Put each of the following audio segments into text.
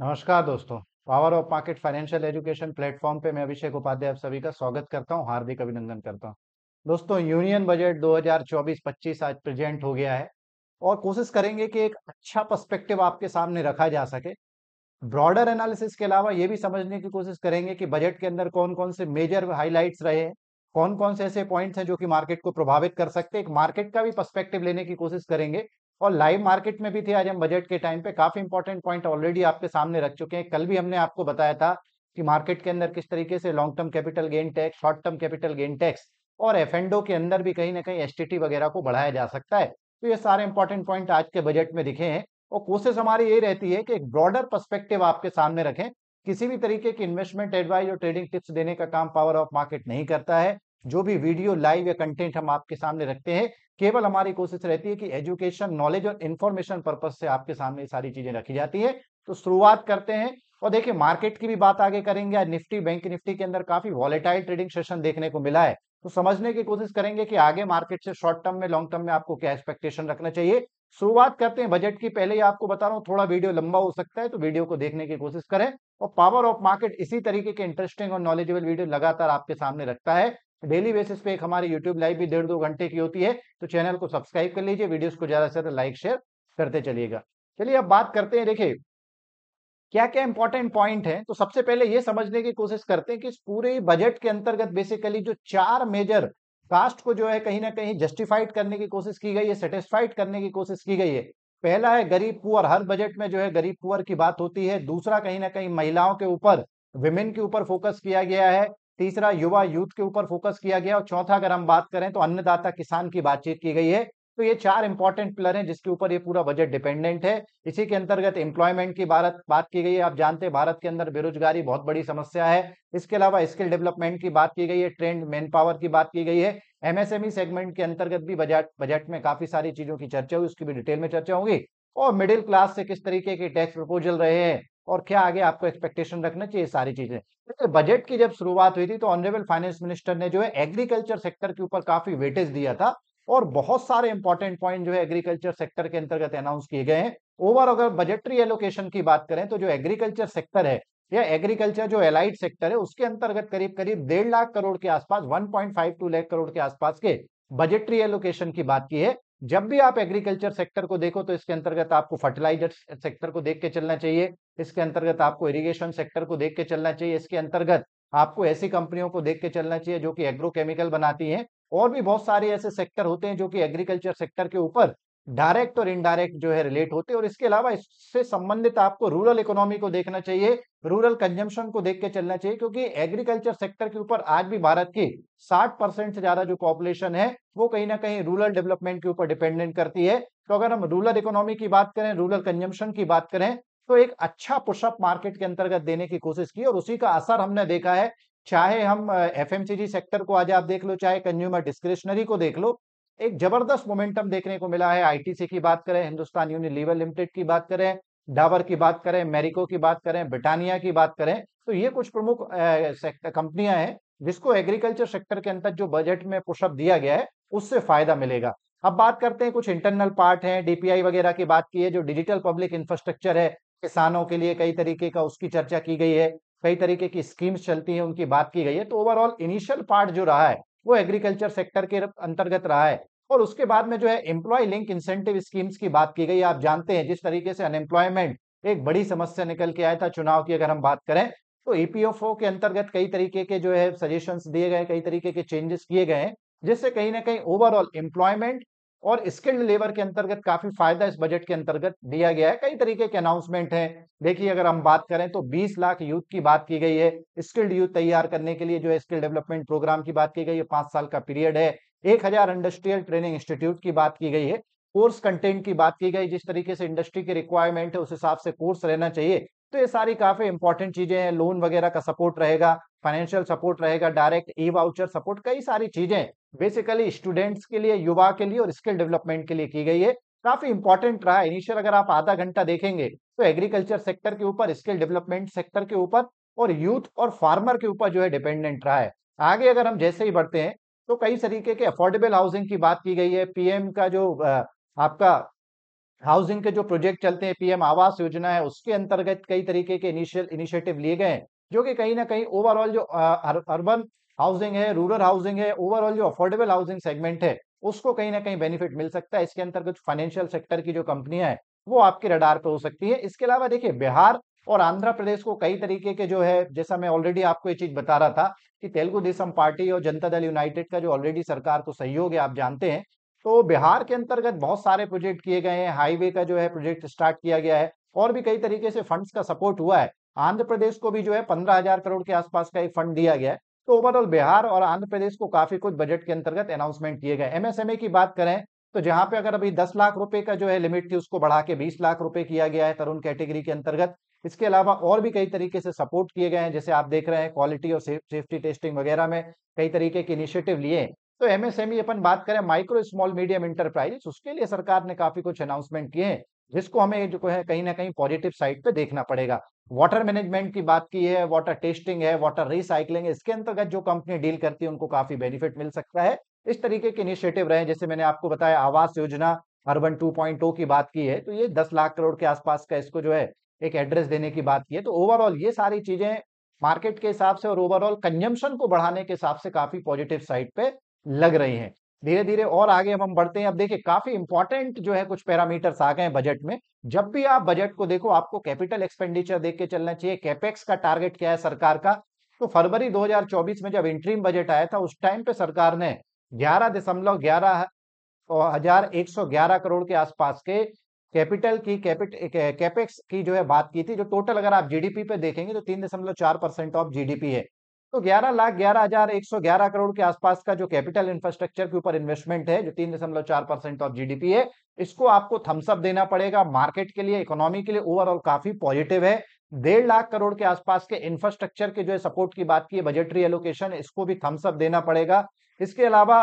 नमस्कार दोस्तों power of market financial education platform पे मैं अभिषेक उपाध्याय आप सभी का स्वागत करता हूँ हार्दिक अभिनंदन करता हूँ दोस्तों यूनियन बजट 2024-25 आज प्रेजेंट हो गया है और कोशिश करेंगे कि एक अच्छा पर्सपेक्टिव आपके सामने रखा जा सके ब्रॉडर एनालिसिस के अलावा ये भी समझने की कोशिश करेंगे कि बजट के अंदर कौन कौन से मेजर हाईलाइट्स रहे हैं कौन कौन से ऐसे पॉइंट्स हैं जो कि मार्केट को प्रभावित कर सकते हैं एक मार्केट का भी पर्सपेक्टिव लेने की कोशिश करेंगे और लाइव मार्केट में भी थे आज हम बजट के टाइम पे काफी इंपॉर्टेंट पॉइंट ऑलरेडी आपके सामने रख चुके हैं कल भी हमने आपको बताया था कि मार्केट के अंदर किस तरीके से long term capital gain tax short term capital gain tax और एफ के अंदर भी कहीं ना कहीं एस वगैरह को बढ़ाया जा सकता है तो ये सारे इंपॉर्टेंट पॉइंट आज के बजट में दिखे हैं और कोशिश हमारी यही रहती है कि एक ब्रॉडर परस्पेक्टिव आपके सामने रखें किसी भी तरीके की इन्वेस्टमेंट एडवाइस और ट्रेडिंग टिप्स देने का काम पावर ऑफ मार्केट नहीं करता है जो भी वीडियो लाइव या कंटेंट हम आपके सामने रखते हैं केवल हमारी कोशिश रहती है कि एजुकेशन नॉलेज और इन्फॉर्मेशन पर्पज से आपके सामने सारी चीजें रखी जाती है तो शुरुआत करते हैं और देखिए मार्केट की भी बात आगे करेंगे निफ्टी बैंक निफ्टी के अंदर काफी वॉलेटाइल ट्रेडिंग सेशन देखने को मिला है तो समझने की कोशिश करेंगे कि आगे मार्केट से शॉर्ट टर्म में लॉन्ग टर्म में आपको क्या एक्सपेक्टेशन रखना चाहिए शुरुआत करते हैं बजट की पहले ही आपको बता रहा हूँ थोड़ा वीडियो लंबा हो सकता है तो वीडियो को देखने की कोशिश करें और पावर ऑफ मार्केट इसी तरीके के इंटरेस्टिंग और नॉलेजेबल वीडियो लगातार आपके सामने रखता है डेली बेसिस पे एक हमारी यूट्यूब लाइव भी डेढ़ दो घंटे की होती है तो चैनल को सब्सक्राइब कर लीजिए वीडियोस को ज़्यादा से ज़्यादा लाइक शेयर करते चलिएगा चलिए अब बात करते हैं देखिए क्या क्या इंपॉर्टेंट पॉइंट है तो सबसे पहले ये समझने की कोशिश करते हैं कि इस पूरे बजट के अंतर्गत बेसिकली जो चार मेजर कास्ट को जो है कहीं ना कहीं जस्टिफाइड करने की कोशिश की गई है सेटिस्फाइड करने की कोशिश की गई है पहला है गरीब पुअर हर बजट में जो है गरीब पुअर की बात होती है दूसरा कहीं ना कहीं महिलाओं के ऊपर विमेन के ऊपर फोकस किया गया है तीसरा युवा यूथ के ऊपर फोकस किया गया और चौथा अगर हम बात करें तो अन्नदाता किसान की बातचीत की गई है तो ये चार इंपॉर्टेंट पिलर हैं जिसके ऊपर ये पूरा बजट डिपेंडेंट है इसी के अंतर्गत एम्प्लॉयमेंट की भारत बात की गई है आप जानते हैं भारत के अंदर बेरोजगारी बहुत बड़ी समस्या है इसके अलावा स्किल डेवलपमेंट की बात की गई है ट्रेंड मैन पावर की बात की गई है एमएसएमई सेगमेंट e के अंतर्गत भी बजट बजट में काफी सारी चीजों की चर्चा हुई उसकी भी डिटेल में चर्चा होगी और मिडिल क्लास से किस तरीके के टैक्स प्रपोजल रहे हैं और क्या आगे आपको एक्सपेक्टेशन रखना चाहिए सारी चीजें बजट की जब शुरुआत हुई थी तो ऑनरेबल फाइनेंस मिनिस्टर ने जो है एग्रीकल्चर सेक्टर के ऊपर काफी वेटेज दिया था और बहुत सारे इंपॉर्टेंट पॉइंट जो है एग्रीकल्चर सेक्टर के अंतर्गत अनाउंस किए गए हैं ओवरऑल अगर बजटरी एलोकेशन की बात करें तो जो एग्रीकल्चर सेक्टर है या एग्रीकल्चर जो एलाइड सेक्टर है उसके अंतर्गत करीब करीब डेढ़ लाख करोड़ के आसपास टू लाख करोड़ के आसपास के बजटरी एलोकेशन की बात की है जब भी आप एग्रीकल्चर सेक्टर को देखो तो इसके अंतर्गत आपको फर्टिलाइजर सेक्टर को देख के चलना चाहिए इसके अंतर्गत आपको इरिगेशन सेक्टर को देख के चलना चाहिए इसके अंतर्गत आपको ऐसी कंपनियों को देख के चलना चाहिए जो कि एग्रोकेमिकल बनाती हैं और भी बहुत सारे ऐसे सेक्टर होते हैं जो कि एग्रीकल्चर सेक्टर के ऊपर डायरेक्ट और इनडायरेक्ट जो है रिलेट होते हैं और इसके अलावा इससे संबंधित आपको रूरल इकोनॉमी को देखना चाहिए रूरल कंजम्पशन को देख के चलना चाहिए क्योंकि एग्रीकल्चर सेक्टर के ऊपर आज भी भारत की 60 परसेंट से ज्यादा जो पॉपुलेशन है वो कहीं ना कहीं रूरल डेवलपमेंट के ऊपर डिपेंडेंट करती है तो अगर हम रूरल इकोनॉमी की बात करें रूरल कंजम्पशन की बात करें तो एक अच्छा पुशअप मार्केट के अंतर्गत देने की कोशिश की और उसी का असर हमने देखा है चाहे हम एफ सेक्टर को आज आप देख लो चाहे कंज्यूमर डिस्क्रिशनरी को देख लो एक जबरदस्त मोमेंटम देखने को मिला है आईटीसी की बात करें हिंदुस्तान यूनिलीवर लिमिटेड की बात करें डाबर की बात करें मेरिको की बात करें ब्रिटानिया की बात करें तो ये कुछ प्रमुख कंपनियां हैं जिसको एग्रीकल्चर सेक्टर के अंतर जो बजट में पुशअप दिया गया है उससे फायदा मिलेगा अब बात करते हैं कुछ इंटरनल पार्ट हैं डीपीआई वगैरह की बात की है जो डिजिटल पब्लिक इंफ्रास्ट्रक्चर है किसानों के लिए कई तरीके का उसकी चर्चा की गई है कई तरीके की स्कीम्स चलती हैं उनकी बात की गई है तो ओवरऑल इनिशियल पार्ट जो रहा है वो एग्रीकल्चर सेक्टर के अंतर्गत रहा है और उसके बाद में जो है एम्प्लॉय लिंक इंसेंटिव स्कीम्स की बात की गई आप जानते हैं जिस तरीके से अनएम्प्लॉयमेंट एक बड़ी समस्या निकल के आया था चुनाव की अगर हम बात करें तो ईपीएफओ e के अंतर्गत कई तरीके के जो है सजेशंस दिए गए कई तरीके के चेंजेस किए गए हैं जिससे कहीं ना कहीं ओवरऑल एम्प्लॉयमेंट और स्किल्ड लेबर के अंतर्गत काफी फायदा इस बजट के अंतर्गत दिया गया है कई तरीके के अनाउंसमेंट हैं देखिए अगर हम बात करें तो 20 लाख यूथ की बात की गई है स्किल्ड यूथ तैयार करने के लिए जो है स्किल डेवलपमेंट प्रोग्राम की बात की गई है पांच साल का पीरियड है एक हजार इंडस्ट्रियल ट्रेनिंग इंस्टीट्यूट की बात की गई है कोर्स कंटेंट की बात की गई जिस तरीके से इंडस्ट्री के रिक्वायरमेंट है उस हिसाब से कोर्स रहना चाहिए तो ये सारी काफी इंपॉर्टेंट चीजें हैं लोन वगैरह का सपोर्ट रहेगा फाइनेंशियल सपोर्ट रहेगा डायरेक्ट ई वाउचर सपोर्ट कई सारी चीजें बेसिकली स्टूडेंट्स के लिए युवा के लिए और स्किल डेवलपमेंट के लिए की गई है काफी इंपॉर्टेंट रहा इनिशियल अगर आप आधा घंटा देखेंगे तो एग्रीकल्चर सेक्टर के ऊपर स्किल डेवलपमेंट सेक्टर के ऊपर और यूथ और फार्मर के ऊपर जो है डिपेंडेंट रहा है आगे अगर हम जैसे ही बढ़ते हैं तो कई तरीके के अफोर्डेबल हाउसिंग की बात की गई है पीएम का जो आपका हाउसिंग के जो प्रोजेक्ट चलते हैं पीएम आवास योजना है उसके अंतर्गत कई तरीके के इनिशियल इनिशिएटिव लिए गए हैं जो कि कहीं ना कहीं ओवरऑल जो अर्बन हाउसिंग है रूरल हाउसिंग है ओवरऑल जो अफोर्डेबल हाउसिंग सेगमेंट है उसको कहीं ना कहीं बेनिफिट मिल सकता है इसके अंतर्गत फाइनेंशियल सेक्टर की जो कंपनियां हैं वो आपके रडार पे हो सकती है इसके अलावा देखिए बिहार और आंध्र प्रदेश को कई तरीके के जो है जैसा मैं ऑलरेडी आपको ये चीज बता रहा था कि तेलुगु देशम पार्टी और जनता दल यूनाइटेड का जो ऑलरेडी सरकार को सहयोग है आप जानते हैं तो बिहार के अंतर्गत बहुत सारे प्रोजेक्ट किए गए हैं हाईवे का जो है प्रोजेक्ट स्टार्ट किया गया है और भी कई तरीके से फंड्स का सपोर्ट हुआ है आंध्र प्रदेश को भी जो है पंद्रह हजार करोड़ के आसपास का एक फंड दिया गया है तो ओवरऑल बिहार और आंध्र प्रदेश को काफी कुछ बजट के अंतर्गत अनाउंसमेंट किए गए एमएसएमई की बात करें तो जहां पे अगर अभी 10 लाख रुपए का जो है लिमिट थी उसको बढ़ा के 20 लाख रुपए किया गया है तरुण कैटेगरी के अंतर्गत इसके अलावा और भी कई तरीके से सपोर्ट किए गए हैं जैसे आप देख रहे हैं क्वालिटी और सेफ्टी टेस्टिंग वगैरह में कई तरीके के इनिशिएटिव लिए तो एमएसएमई अपन बात करें माइक्रो स्मॉल मीडियम इंटरप्राइजेस उसके लिए सरकार ने काफी कुछ अनाउंसमेंट किए हैं जिसको हमें जो है कहीं ना कहीं पॉजिटिव साइड पे देखना पड़ेगा वाटर मैनेजमेंट की बात की है वाटर टेस्टिंग है वाटर रिसाइकलिंग है इसके अंतर्गत जो कंपनी डील करती है उनको काफी बेनिफिट मिल सकता है इस तरीके के इनिशिएटिव रहे जैसे मैंने आपको बताया आवास योजना अर्बन टू oh की बात की है तो ये दस लाख करोड़ के आसपास का इसको जो है एक एड्रेस देने की बात की है तो ओवरऑल ये सारी चीजें मार्केट के हिसाब से और ओवरऑल कंजम्पशन को बढ़ाने के हिसाब से काफी पॉजिटिव साइड पे लग रही हैं धीरे धीरे और आगे अब हम बढ़ते हैं अब देखिए काफी इंपॉर्टेंट जो है कुछ पैरामीटर्स आ गए हैं बजट में जब भी आप बजट को देखो आपको कैपिटल एक्सपेंडिचर देख के चलना चाहिए कैपेक्स का टारगेट क्या है सरकार का तो फरवरी 2024 में जब इंट्रीम बजट आया था उस टाइम पे सरकार ने ग्यारह दशमलव ग्यारह हजार एक सौ ग्यारह करोड़ के आसपास के कैपिटल की कैपिट कैपेक्स की जो है बात की थी जो टोटल अगर आप जीडीपी पे देखेंगे तो तीन दशमलव चार परसेंट ऑफ जीडीपी है तो ग्यारह लाख ग्यारह हजार एक सौ ग्यारह करोड़ के आसपास का जो कैपिटल इंफ्रास्ट्रक्चर के ऊपर इन्वेस्टमेंट है जो तीन दशमलव चार परसेंट ऑफ जीडीपी है इसको आपको थम्सअप देना पड़ेगा मार्केट के लिए इकोनॉमी के लिए ओवरऑल काफी पॉजिटिव है डेढ़ लाख करोड़ के आसपास के इंफ्रास्ट्रक्चर के जो है सपोर्ट की बात की है बजटरी एलोकेशन इसको भी थम्सअप देना पड़ेगा इसके अलावा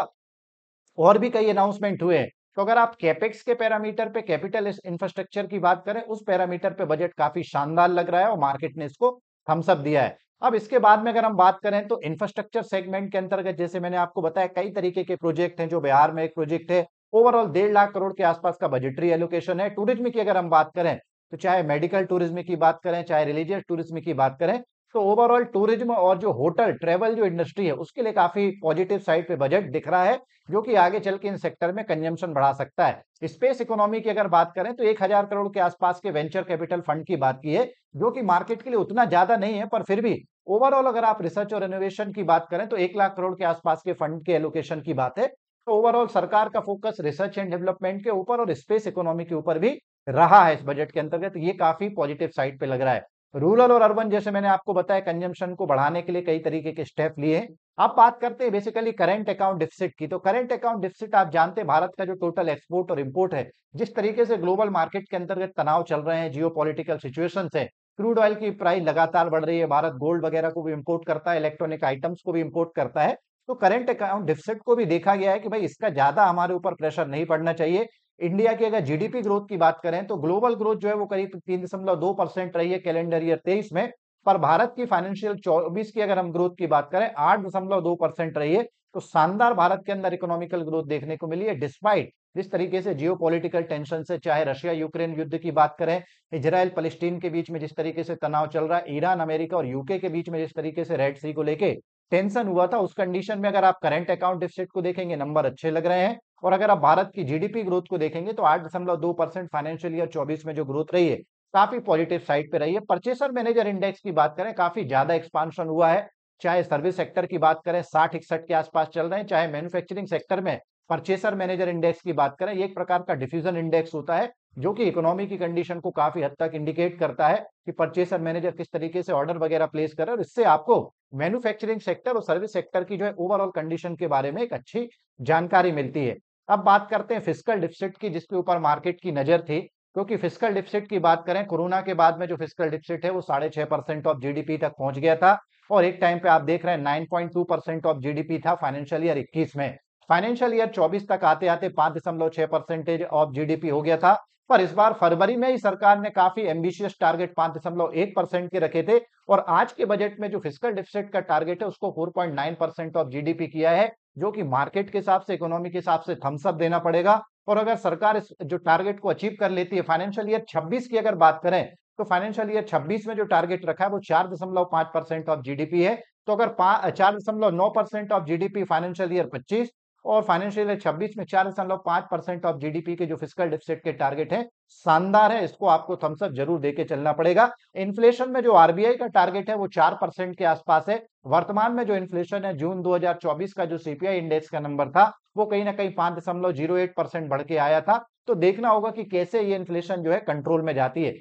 और भी कई अनाउंसमेंट हुए तो अगर आप कैपेक्स के पैरामीटर पे कैपिटल इंफ्रास्ट्रक्चर की बात करें उस पैरामीटर पे बजट काफी शानदार लग रहा है और मार्केट ने इसको थम्सअप दिया है अब इसके बाद में अगर हम बात करें तो इंफ्रास्ट्रक्चर सेगमेंट के अंतर्गत जैसे मैंने आपको बताया कई तरीके के प्रोजेक्ट हैं जो बिहार में एक प्रोजेक्ट है ओवरऑल डेढ़ लाख करोड़ के आसपास का बजटरी एलोकेशन है टूरिज्म की अगर हम बात करें तो चाहे मेडिकल टूरिज्म की बात करें चाहे रिलीजियस टूरिज्म की बात करें तो ओवरऑल टूरिज्म और जो होटल ट्रेवल जो इंडस्ट्री है उसके लिए काफी पॉजिटिव साइड पे बजट दिख रहा है जो कि आगे चल के इन सेक्टर में कंजम्पशन बढ़ा सकता है स्पेस इकोनॉमी की अगर बात करें तो एक हजार करोड़ के आसपास के वेंचर कैपिटल फंड की बात की है जो कि मार्केट के लिए उतना ज्यादा नहीं है पर फिर भी ओवरऑल अगर आप रिसर्च और इनोवेशन की बात करें तो एक लाख करोड़ के आसपास के फंड के एलोकेशन की बात है तो ओवरऑल सरकार का फोकस रिसर्च एंड डेवलपमेंट के ऊपर और स्पेस इकोनॉमी के ऊपर भी रहा है इस बजट के अंतर्गत तो ये काफी पॉजिटिव साइड पे लग रहा है रूरल और अर्बन जैसे मैंने आपको बताया कंजम्पशन को बढ़ाने के लिए कई तरीके के स्टेप लिए हैं अब बात करते हैं बेसिकली करेंट अकाउंट डिफिसिट की तो करेंट अकाउंट डिफिसिट आप जानते हैं भारत का जो टोटल एक्सपोर्ट और इम्पोर्ट है जिस तरीके से ग्लोबल मार्केट के अंतर्गत तनाव चल रहे हैं जियो पोलिटिकल सिचुएशन है क्रूड ऑयल की प्राइस लगातार बढ़ रही है भारत गोल्ड वगैरह को भी इम्पोर्ट करता है इलेक्ट्रॉनिक आइटम्स को भी इम्पोर्ट करता है तो करेंट अकाउंट डिफिसिट को भी देखा गया है कि भाई इसका ज्यादा हमारे ऊपर प्रेशर नहीं पड़ना चाहिए इंडिया की अगर जीडीपी ग्रोथ की बात करें तो ग्लोबल ग्रोथ जो है वो करीब तीन दशमलव दो परसेंट रही है कैलेंडर ईयर तेईस में पर भारत की फाइनेंशियल चौबीस की अगर हम ग्रोथ की बात करें आठ दशमलव दो परसेंट रही है तो शानदार भारत के अंदर इकोनॉमिकल ग्रोथ देखने को मिली है डिस्पाइट जिस तरीके से जियो पोलिटिकल टेंशन से चाहे रशिया यूक्रेन युद्ध की बात करें इजराइल पलिस्टीन के बीच में जिस तरीके से तनाव चल रहा है ईरान अमेरिका और यूके के बीच में जिस तरीके से रेड सी को लेके टेंशन हुआ था उस कंडीशन में अगर आप करंट अकाउंट डिफिसिट को देखेंगे नंबर अच्छे लग रहे हैं और अगर आप भारत की जीडीपी ग्रोथ को देखेंगे तो आठ दशमलव दो परसेंट फाइनेंशियल ईयर चौबीस में जो ग्रोथ रही है काफी पॉजिटिव साइड पे रही है परचेसर मैनेजर इंडेक्स की बात करें काफी ज्यादा एक्सपांशन हुआ है चाहे सर्विस सेक्टर की बात करें साठ इकसठ के आसपास चल रहे हैं चाहे मैन्युफैक्चरिंग सेक्टर में परचेसर मैनेजर इंडेक्स की बात करें एक प्रकार का डिफ्यूजन इंडेक्स होता है जो कि इकोनॉमी की कंडीशन को काफी हद तक इंडिकेट करता है कि परचेसर मैनेजर किस तरीके से ऑर्डर वगैरह प्लेस कर रहे हैं और इससे आपको मैन्युफैक्चरिंग सेक्टर और सर्विस सेक्टर की जो है ओवरऑल कंडीशन के बारे में एक अच्छी जानकारी मिलती है अब बात करते हैं फिजिकल डिफिसिट की जिसके ऊपर मार्केट की नजर थी क्योंकि फिजिकल डिफिसिट की बात करें कोरोना के बाद में जो फिजिकल डिफिसिट है वो साढ़े छह परसेंट ऑफ जीडीपी तक पहुंच गया था और एक टाइम पे आप देख रहे हैं nine point two percent of GDP था फाइनेंशियल ईयर इक्कीस में फाइनेंशियल ईयर 24 तक आते आते पांच दशमलव छह परसेंटेज ऑफ जीडीपी हो गया था पर इस बार फरवरी में ही सरकार ने काफी एम्बिशियस टारगेट पांच दशमलव एक परसेंट के रखे थे और आज के बजट में जो फिजिकल डिफिसिट का टारगेट है उसको four point nine percent of GDP किया है जो कि मार्केट के हिसाब से इकोनॉमी के हिसाब से थम्सअप देना पड़ेगा और अगर सरकार इस जो टारगेट को अचीव कर लेती है फाइनेंशियल ईयर छब्बीस की अगर बात करें तो फाइनेंशियल ईयर छब्बीस में जो टारगेट रखा है वो चार दशमलव पांच परसेंट ऑफ जीडीपी है तो अगर चार दशमलव नौ percent of GDP financial year 25 और फाइनेंशियल ईयर 26 में चार दशमलव पांच परसेंट ऑफ जीडीपी के जो फिजिकल डिफिसिट के टारगेट है शानदार है इसको आपको थम्सअप जरूर देके चलना पड़ेगा इन्फ्लेशन में जो आरबीआई का टारगेट है वो चार परसेंट के आसपास है वर्तमान में जो इन्फ्लेशन है जून 2024 का जो सीपीआई इंडेक्स का नंबर था वो कहीं ना कहीं पांच दशमलव जीरो एट परसेंट बढ़ के आया था तो देखना होगा कि कैसे ये इन्फ्लेशन जो है कंट्रोल में जाती है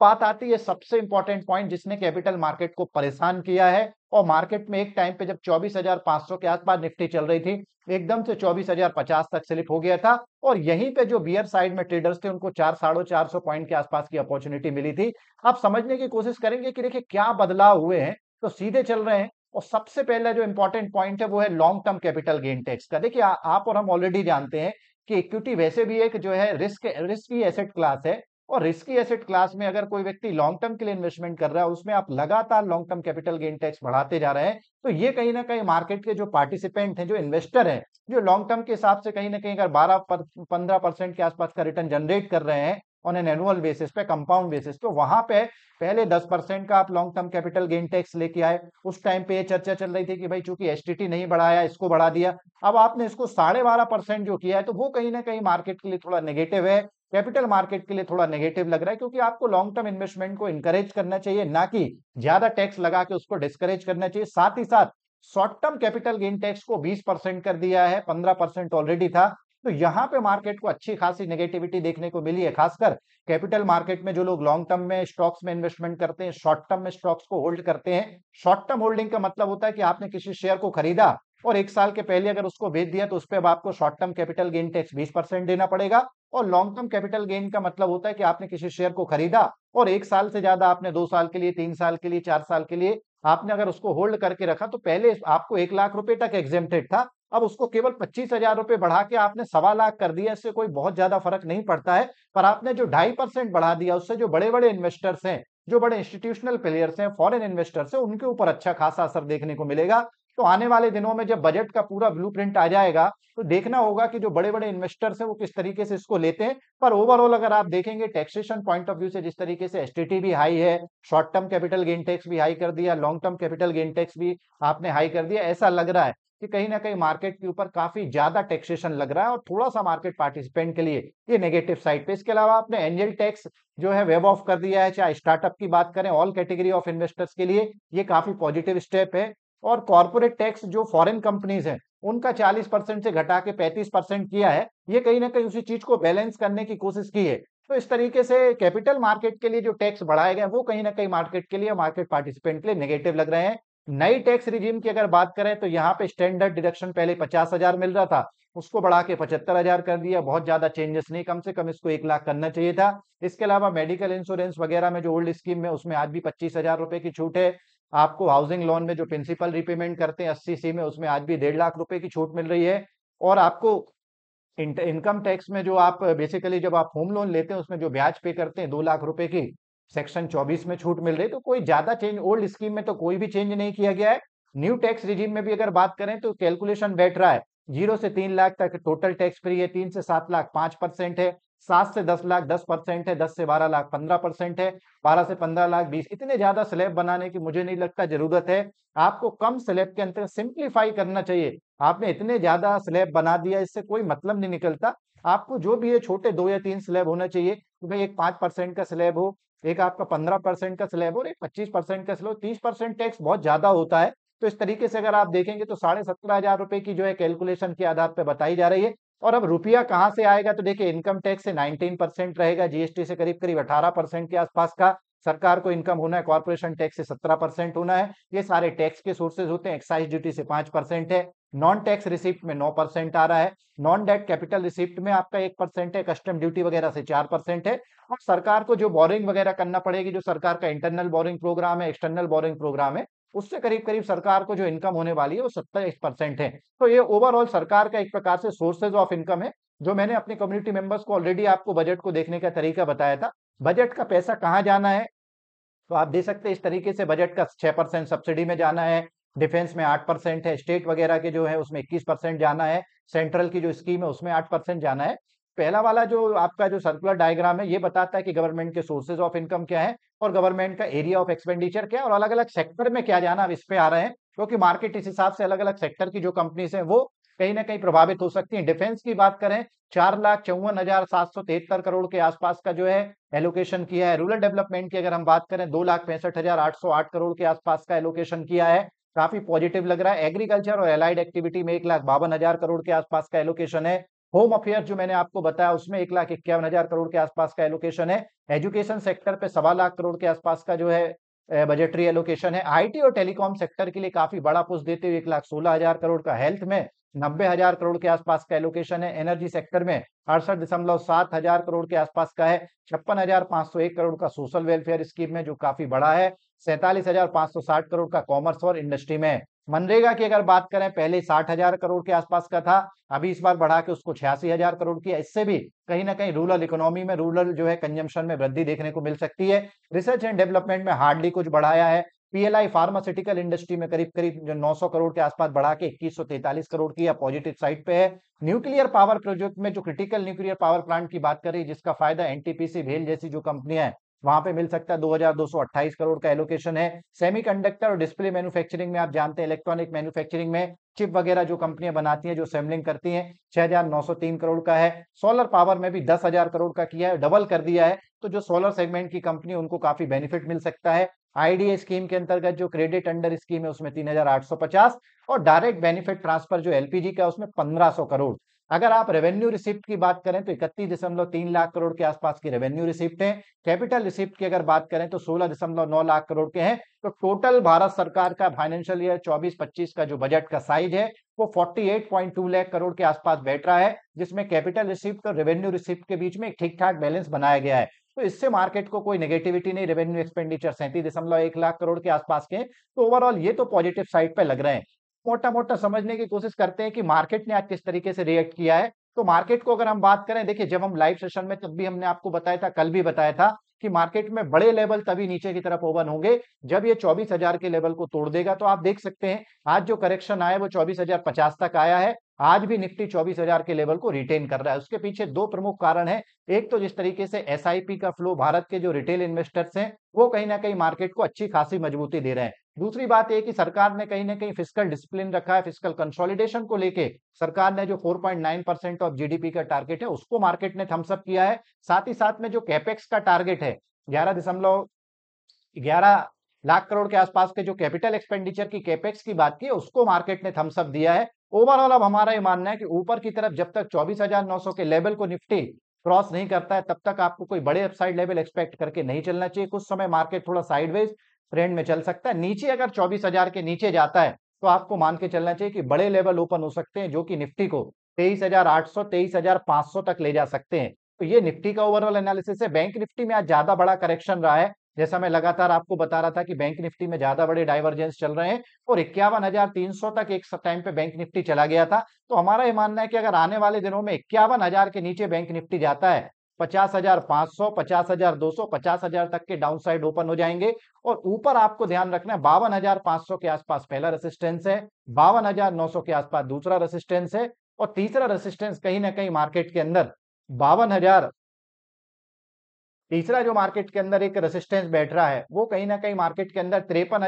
बात आती है सबसे इंपॉर्टेंट पॉइंट जिसने कैपिटल मार्केट को परेशान किया है और मार्केट में एक टाइम पे जब 24,500 के आसपास निफ्टी चल रही थी एकदम से 24,050 तक स्लिप हो गया था और यहीं पे जो बियर साइड में ट्रेडर्स थे उनको चार साढ़े चार सौ पॉइंट के आसपास की अपॉर्चुनिटी मिली थी आप समझने की कोशिश करेंगे कि देखिए क्या बदलाव हुए हैं तो सीधे चल रहे हैं और सबसे पहला जो इंपॉर्टेंट पॉइंट है वो है long term capital gain tax का देखिए आप और हम ऑलरेडी जानते हैं कि इक्विटी वैसे भी एक जो है रिस्क रिस्क एसेट क्लास है और रिस्की एसेट क्लास में अगर कोई व्यक्ति लॉन्ग टर्म के लिए इन्वेस्टमेंट कर रहा है उसमें आप लगातार long term capital gain tax बढ़ाते जा रहे हैं तो ये कहीं ना कहीं मार्केट के जो पार्टिसिपेंट हैं जो इन्वेस्टर हैं जो लॉन्ग टर्म के हिसाब से कहीं ना कहीं अगर बारह पंद्रह परसेंट के आसपास का रिटर्न जनरेट कर रहे हैं ऑन एन एनुअल बेसिस पे कंपाउंड बेसिस तो वहां पे पहले 10 परसेंट का आप long term capital gain tax लेके आए उस टाइम पे ये चर्चा चल रही थी कि भाई चूंकि एस नहीं बढ़ाया इसको बढ़ा दिया अब आपने इसको साढ़े बारह परसेंट जो किया है तो वो कहीं ना कहीं मार्केट के लिए थोड़ा नेगेटिव है कैपिटल मार्केट के लिए थोड़ा नेगेटिव लग रहा है क्योंकि आपको लॉन्ग टर्म इन्वेस्टमेंट को इंकरेज करना चाहिए ना कि ज्यादा टैक्स लगा के उसको डिस्करेज करना चाहिए साथ ही साथ short term capital gain tax को 20 परसेंट कर दिया है 15 परसेंट ऑलरेडी था तो यहाँ पे मार्केट को अच्छी खासी नेगेटिविटी देखने को मिली है खासकर कैपिटल मार्केट में जो लोग लॉन्ग टर्म में स्टॉक्स में इन्वेस्टमेंट करते हैं शॉर्ट टर्म में स्टॉक्स को होल्ड करते हैं शॉर्ट टर्म होल्डिंग का मतलब होता है कि आपने किसी शेयर को खरीदा और एक साल के पहले अगर उसको बेच दिया तो उस पर अब आपको short term capital gain tax 20 percent देना पड़ेगा और लॉन्ग टर्म कैपिटल गेन का मतलब होता है कि आपने किसी शेयर को खरीदा और एक साल से ज्यादा आपने दो साल के लिए तीन साल के लिए चार साल के लिए आपने अगर उसको होल्ड करके रखा तो पहले आपको एक लाख रुपए तक एग्जेम्प्टेड था अब उसको केवल पच्चीस हजार रुपए बढ़ा के आपने सवा लाख कर दिया इससे कोई बहुत ज्यादा फर्क नहीं पड़ता है पर आपने जो ढाई परसेंट बढ़ा दिया उससे जो बड़े बड़े इन्वेस्टर्स हैं जो बड़े इंस्टीट्यूशनल प्लेयर्स हैं फॉरेन इन्वेस्टर्स हैं उनके ऊपर अच्छा खासा असर देखने को मिलेगा तो आने वाले दिनों में जब बजट का पूरा ब्लू आ जाएगा तो देखना होगा कि जो बड़े बड़े इन्वेस्टर्स हैं वो किस तरीके से इसको लेते हैं पर ओवरऑल अगर आप देखेंगे टैक्सेशन पॉइंट ऑफ व्यू से जिस तरीके से एस भी हाई है short term capital gain tax भी हाई कर दिया long term capital gain tax भी आपने हाई कर दिया ऐसा लग रहा है कि कहीं ना कहीं मार्केट के ऊपर काफी ज्यादा टैक्सेशन लग रहा है और थोड़ा सा मार्केट पार्टिसिपेंट के लिए ये नेगेटिव साइड पे इसके अलावा आपने एंजल टैक्स जो है वेब ऑफ कर दिया है चाहे स्टार्टअप की बात करें ऑल कैटेगरी ऑफ इन्वेस्टर्स के लिए ये काफी पॉजिटिव स्टेप है और कॉरपोरेट टैक्स जो फॉरेन कंपनीज है उनका 40 परसेंट से घटा के 35 परसेंट किया है ये कहीं ना कहीं उसी चीज को बैलेंस करने की कोशिश की है तो इस तरीके से कैपिटल मार्केट के लिए जो टैक्स बढ़ाए गए वो कहीं ना कहीं मार्केट के लिए मार्केट पार्टिसिपेंट के लिए नेगेटिव लग रहे हैं नई टैक्स रिजीम की अगर बात करें तो यहाँ पे स्टैंडर्ड डिडक्शन पहले पचास हजार मिल रहा था उसको बढ़ा के पचहत्तर हजार कर दिया बहुत ज्यादा चेंजेस नहीं कम से कम इसको एक लाख करना चाहिए था इसके अलावा मेडिकल इंश्योरेंस वगैरह में जो ओल्ड स्कीम में उसमें आज भी पच्चीस हजार रुपए की छूट है आपको हाउसिंग लोन में जो प्रिंसिपल रिपेमेंट करते हैं अस्सी सी में उसमें आज भी डेढ़ लाख रुपए की छूट मिल रही है और आपको इनकम टैक्स में जो आप बेसिकली जब आप होम लोन लेते हैं उसमें जो ब्याज पे करते हैं दो लाख रुपए की सेक्शन 24 में छूट मिल रही है तो कोई ज्यादा चेंज ओल्ड स्कीम में तो कोई भी चेंज नहीं किया गया है न्यू टैक्स रिजीम में भी अगर बात करें तो कैलकुलेशन बैठ रहा है जीरो से तीन लाख तक टोटल टैक्स फ्री है तीन से सात लाख पांच परसेंट है सात से दस लाख दस परसेंट है दस से बारह लाख पंद्रह परसेंट है बारह से पंद्रह लाख बीस इतने ज्यादा स्लैब बनाने की मुझे नहीं लगता जरूरत है आपको कम स्लैब के अंतर्गत सिंप्लीफाई करना चाहिए आपने इतने ज्यादा स्लैब बना दिया इससे कोई मतलब नहीं निकलता आपको जो भी है छोटे दो या तीन स्लैब होना चाहिए कि भाई एक पांच परसेंट का स्लैब हो एक आपका पंद्रह परसेंट का स्लैब हो और एक पच्चीस परसेंट का स्लैब तीस परसेंट टैक्स बहुत ज्यादा होता है तो इस तरीके से अगर आप देखेंगे तो साढ़े सत्रह हजार रुपए की जो है कैलकुलेशन के आधार पर बताई जा रही है और अब रुपया कहाँ से आएगा तो देखिए इनकम टैक्स से 19 परसेंट रहेगा जीएसटी से करीब करीब 18 परसेंट के आसपास का सरकार को इनकम होना है कॉर्पोरेशन टैक्स से 17 परसेंट होना है ये सारे टैक्स के सोर्सेज होते हैं एक्साइज ड्यूटी से 5 परसेंट है नॉन टैक्स रिसिप्ट में 9 परसेंट आ रहा है नॉन डेट कैपिटल रिसिप्ट में आपका एक परसेंट है कस्टम ड्यूटी वगैरह से चार परसेंट है और सरकार को जो बोरिंग वगैरह करना पड़ेगी जो सरकार का इंटरनल बोरिंग प्रोग्राम है एक्सटर्नल बोरिंग प्रोग्राम है उससे करीब करीब सरकार को जो इनकम होने वाली है वो सत्ताईस परसेंट है तो ये ओवरऑल सरकार का एक प्रकार से सोर्सेज ऑफ इनकम है जो मैंने अपने कम्युनिटी मेंबर्स को ऑलरेडी आपको बजट को देखने का तरीका बताया था बजट का पैसा कहाँ जाना है तो आप देख सकते हैं इस तरीके से बजट का छह परसेंट सब्सिडी में जाना है डिफेंस में आठ परसेंट है स्टेट वगैरह के जो है उसमें इक्कीस परसेंट जाना है सेंट्रल की जो स्कीम है उसमें आठ परसेंट जाना है पहला वाला जो आपका जो सर्कुलर डायग्राम है ये बताता है कि गवर्नमेंट के सोर्सेज ऑफ इनकम क्या है और गवर्नमेंट का एरिया ऑफ एक्सपेंडिचर क्या और अलग अलग सेक्टर में क्या जाना अब इस पे आ रहे हैं क्योंकि मार्केट इस हिसाब से अलग अलग सेक्टर की जो कंपनीज है वो कहीं ना कहीं प्रभावित हो सकती है डिफेंस की बात करें चार लाख चौवन हजार सात सौ तिहत्तर करोड़ के आसपास का जो है एलोकेशन किया है रूरल डेवलपमेंट की अगर हम बात करें दो लाख पैंसठ हजार आठ सौ आठ करोड़ के आसपास का एलोकेशन किया है काफी पॉजिटिव लग रहा है एग्रीकल्चर और एलाइड एक्टिविटी में एक लाख बावन हजार करोड़ के आसपास का एलोकेशन है होम अफेयर जो मैंने आपको बताया उसमें एक लाख इक्यावन हजार करोड़ के आसपास का एलोकेशन है एजुकेशन सेक्टर पे सवा लाख करोड़ के आसपास का जो है बजटरी एलोकेशन है आईटी और टेलीकॉम सेक्टर के लिए काफी बड़ा पुष्ट देते हुए एक लाख सोलह हजार करोड़ का हेल्थ में नब्बे हजार करोड़ के आसपास का एलोकेशन है एनर्जी सेक्टर में अड़सठ दशमलव सात हजार करोड़ के आसपास का है छप्पन हजार पांच सौ एक करोड़ का सोशल वेलफेयर स्कीम है जो काफी बड़ा है सैंतालीस हजार पांच सौ साठ करोड़ का कॉमर्स और इंडस्ट्री में मनरेगा की अगर बात करें पहले साठ हजार करोड़ के आसपास का था अभी इस बार बढ़ा के उसको छियासी हजार करोड़ किया इससे भी कहीं ना कहीं रूरल इकोनॉमी में रूरल जो है कंजम्पशन में वृद्धि देखने को मिल सकती है रिसर्च एंड डेवलपमेंट में हार्डली कुछ बढ़ाया है पीएलआई फार्मास्यूटिकल इंडस्ट्री में करीब करीब जो 900 करोड़ के आसपास बढ़ा के इक्कीस करोड़ की पॉजिटिव साइड पे है न्यूक्लियर पावर प्रोजेक्ट में जो क्रिटिकल न्यूक्लियर पावर प्लांट की बात करें जिसका फायदा एनटीपीसी भेल जैसी जो कंपनियां हैं वहां पे मिल सकता है 2228 करोड़ का एलोकेशन है सेमीकंडक्टर और डिस्प्ले मैन्युफैक्चरिंग में आप जानते हैं इलेक्ट्रॉनिक मैन्युफैक्चरिंग में चिप वगैरह जो कंपनियां बनाती हैं जो सेमलिंग करती हैं 6,903 करोड़ का है सोलर पावर में भी 10,000 करोड़ का किया है डबल कर दिया है तो जो सोलर सेगमेंट की कंपनी उनको काफी बेनिफिट मिल सकता है आईडीए स्कीम के अंतर्गत जो क्रेडिट अंडर स्कीम है उसमें तीन और डायरेक्ट बेनिफिट ट्रांसफर जो एलपीजी का उसमें पंद्रह करोड़ अगर आप रेवेन्यू रिसिप्ट की बात करें तो इकतीस दशमलव तीन लाख करोड़ के आसपास की रेवेन्यू रिसिप्ट है कैपिटल रिसिप्ट की अगर बात करें तो सोलह दशमलव नौ लाख करोड़ के हैं तो टोटल भारत सरकार का फाइनेंशियल ईयर चौबीस पच्चीस का जो बजट का साइज है वो forty eight point two lakh crore के आसपास बैठ रहा है जिसमें कैपिटल रिसिप्ट और रेवेन्यू रिसिप्ट के बीच में एक ठीक ठाक बैलेंस बनाया गया है तो इससे मार्केट को कोई नेगेटिविटी नहीं रेवेन्यू एक्सपेंडिचर सैंतीस दशमलव एक लाख करोड़ के आसपास के तो ओवरऑल ये तो पॉजिटिव साइड पे लग रहे हैं मोटा मोटा समझने की कोशिश करते हैं कि मार्केट ने आज किस तरीके से रिएक्ट किया है तो मार्केट को अगर हम बात करें देखिए जब हम लाइव सेशन में तब भी हमने आपको बताया था कल भी बताया था कि मार्केट में बड़े लेवल तभी नीचे की तरफ ओपन होंगे जब ये 24,000 के लेवल को तोड़ देगा तो आप देख सकते हैं आज जो करेक्शन आया वो 24,050 तक आया है आज भी निफ्टी 24,000 के लेवल को रिटेन कर रहा है उसके पीछे दो प्रमुख कारण है एक तो जिस तरीके से एस का फ्लो भारत के जो रिटेल इन्वेस्टर्स हैं वो कहीं ना कहीं मार्केट को अच्छी खासी मजबूती दे रहे हैं दूसरी बात यह कि सरकार ने कहीं ना कहीं फिजिकल डिसिप्लिन रखा है फिजिकल कंसोलिडेशन को लेके सरकार ने जो 4.9 परसेंट ऑफ जीडीपी का टारगेट है उसको मार्केट ने थम्सअप किया है साथ ही साथ में जो कैपेक्स का टारगेट है ग्यारह दशमलव ग्यारह लाख करोड़ के आसपास के जो कैपिटल एक्सपेंडिचर की कैपेक्स की बात की उसको मार्केट ने थम्सअप दिया है ओवरऑल अब हमारा ये मानना है कि ऊपर की तरफ जब तक 24,900 के लेवल को निफ्टी क्रॉस नहीं करता है तब तक आपको कोई बड़े अपसाइड लेवल एक्सपेक्ट करके नहीं चलना चाहिए कुछ समय मार्केट थोड़ा साइडवेज ट्रेंड में चल सकता है नीचे अगर चौबीस हजार के नीचे जाता है तो आपको मान के चलना चाहिए कि बड़े लेवल ओपन हो सकते हैं जो कि निफ्टी को तेईस हजार आठ सौ तेईस हजार पांच सौ तक ले जा सकते हैं तो ये निफ्टी का ओवरऑल एनालिसिस है बैंक निफ्टी में आज ज्यादा बड़ा करेक्शन रहा है जैसा मैं लगातार आपको बता रहा था कि बैंक निफ्टी में ज्यादा बड़े डाइवर्जेंस चल रहे हैं और इक्यावन हजार तीन सौ तक एक टाइम पे बैंक निफ्टी चला गया था तो हमारा ये मानना है कि अगर आने वाले दिनों में इक्यावन हजार के नीचे बैंक निफ्टी जाता है पचास हजार पांच सौ पचास हजार दो सौ पचास हजार तक के डाउन साइड ओपन हो जाएंगे और ऊपर आपको ध्यान रखना है बावन हजार पांच सौ के आसपास पहला रेसिस्टेंस है बावन हजार नौ सौ के आसपास दूसरा रेसिस्टेंस है और तीसरा रेसिस्टेंस कहीं ना कहीं मार्केट के अंदर बावन हजार तीसरा जो मार्केट के अंदर एक रेसिस्टेंस बैठ रहा है वो कहीं ना कहीं मार्केट के अंदर तिरपन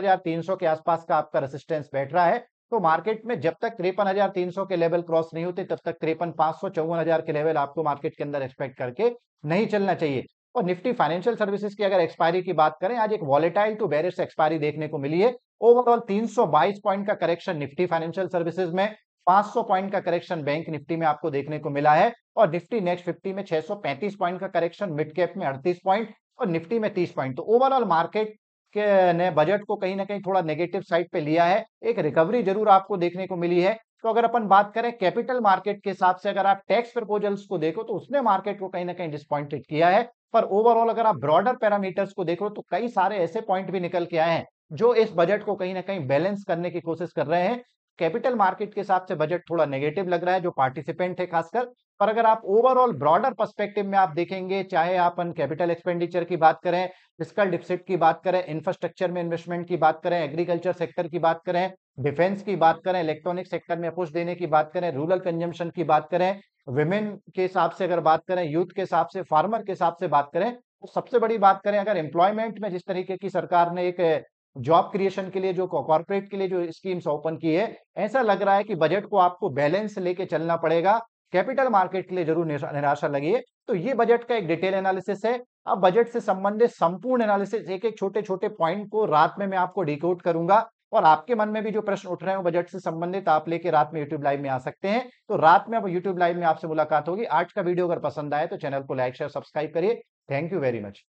के आसपास का आपका रेसिस्टेंस बैठ रहा है तो मार्केट में जब तक तिरपन हजार तीन सौ के लेवल क्रॉस नहीं होते तब तक तिरपन पांच सौ चौवन हजार के लेवल आपको मार्केट के अंदर एक्सपेक्ट करके नहीं चलना चाहिए और निफ्टी फाइनेंशियल सर्विसेज की अगर एक्सपायरी की बात करें आज एक वॉलेटाइल टू बेरिस एक्सपायरी देखने को मिली है ओवरऑल 322 पॉइंट का करेक्शन निफ्टी फाइनेंशियल सर्विसेज में 500 पॉइंट का करेक्शन बैंक निफ्टी में आपको देखने को मिला है और निफ्टी नेक्स्ट फिफ्टी में 635 पॉइंट का करेक्शन मिड कैप में 38 पॉइंट और निफ्टी में 30 पॉइंट तो ओवरऑल मार्केट के ने बजट को कहीं ना कहीं थोड़ा नेगेटिव साइड पे लिया है एक रिकवरी जरूर आपको देखने को मिली है तो अगर अपन बात करें कैपिटल मार्केट के हिसाब से अगर आप टैक्स प्रपोजल्स को देखो तो उसने मार्केट को कहीं ना कहीं डिसपॉइंटेड किया है पर ओवरऑल अगर आप ब्रॉडर पैरामीटर्स को देखो तो कई सारे ऐसे पॉइंट भी निकल के आए हैं जो इस बजट को कहीं ना कहीं बैलेंस करने की कोशिश कर रहे हैं कैपिटल मार्केट के हिसाब से बजट थोड़ा नेगेटिव लग रहा है जो पार्टिसिपेंट है खासकर पर अगर आप ओवरऑल ब्रॉडर पर्सपेक्टिव में आप देखेंगे चाहे आप अपन कैपिटल एक्सपेंडिचर की बात करें फिजिकल डिफिसिट की बात करें इंफ्रास्ट्रक्चर में इन्वेस्टमेंट की बात करें एग्रीकल्चर सेक्टर की बात करें डिफेंस की बात करें इलेक्ट्रॉनिक सेक्टर में पुष्ट देने की बात करें रूरल कंजम्पशन की बात करें वेमेन के हिसाब से अगर बात करें यूथ के हिसाब से फार्मर के हिसाब से बात करें तो सबसे बड़ी बात करें अगर एम्प्लॉयमेंट में जिस तरीके की सरकार ने एक जॉब क्रिएशन के लिए जो कॉर्पोरेट के लिए जो स्कीम्स ओपन की है ऐसा लग रहा है कि बजट को आपको बैलेंस लेके चलना पड़ेगा कैपिटल मार्केट के लिए जरूर निराशा लगी है तो ये बजट का एक डिटेल एनालिसिस है अब बजट से संबंधित संपूर्ण एनालिसिस एक एक छोटे छोटे पॉइंट को रात में मैं आपको डिकोड करूंगा और आपके मन में भी जो प्रश्न उठ रहे हो बजट से संबंधित आप लेके रात में यूट्यूब लाइव में आ सकते हैं तो रात में अब यूट्यूब लाइव में आपसे मुलाकात होगी आज का वीडियो अगर पसंद आए तो चैनल को लाइक शेयर सब्सक्राइब करिए थैंक यू वेरी मच